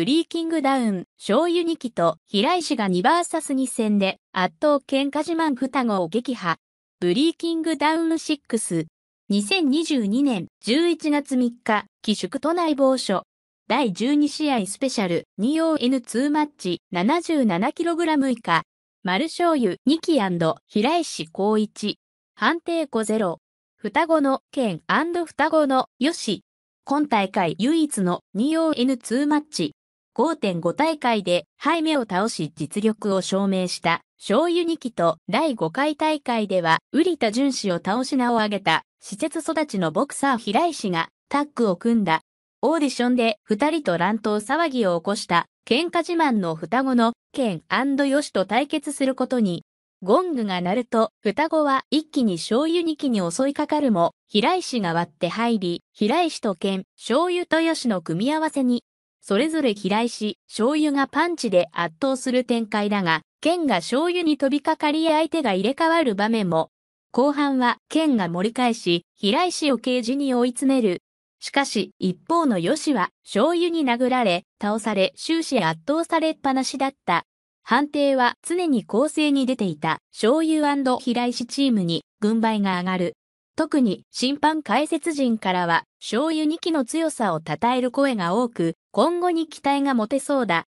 ブリーキングダウン、醤油2期と平石が2バーサス2戦で圧倒喧嘩自慢双子を撃破。ブリーキングダウン6。2022年11月3日、寄宿都内某所。第12試合スペシャル 2ON2 マッチ 77kg 以下。丸醤油2期平石光一。判定5ゼ0双子の剣双子のよし。今大会唯一の 2ON2 マッチ5.5大会でイ目を倒し実力を証明した醤油2期と第5回大会では瓜田淳氏を倒し名を挙げた施設育ちのボクサー平井氏がタッグを組んだ。オーディションで二人と乱闘騒ぎを起こした喧嘩自慢の双子のケンヨシと対決することに。ゴングが鳴ると双子は一気に醤油2期に襲いかかるも平井氏が割って入り、平井氏とケン、醤油とヨシの組み合わせにそれぞれ飛来し、醤油がパンチで圧倒する展開だが、剣が醤油に飛びかかり相手が入れ替わる場面も、後半は剣が盛り返し、平石をケージに追い詰める。しかし、一方の吉は、醤油に殴られ、倒され、終始圧倒されっぱなしだった。判定は常に攻勢に出ていた、醤油平石チームに軍配が上がる。特に審判解説陣からは、醤油2期の強さを称える声が多く、今後に期待が持てそうだ。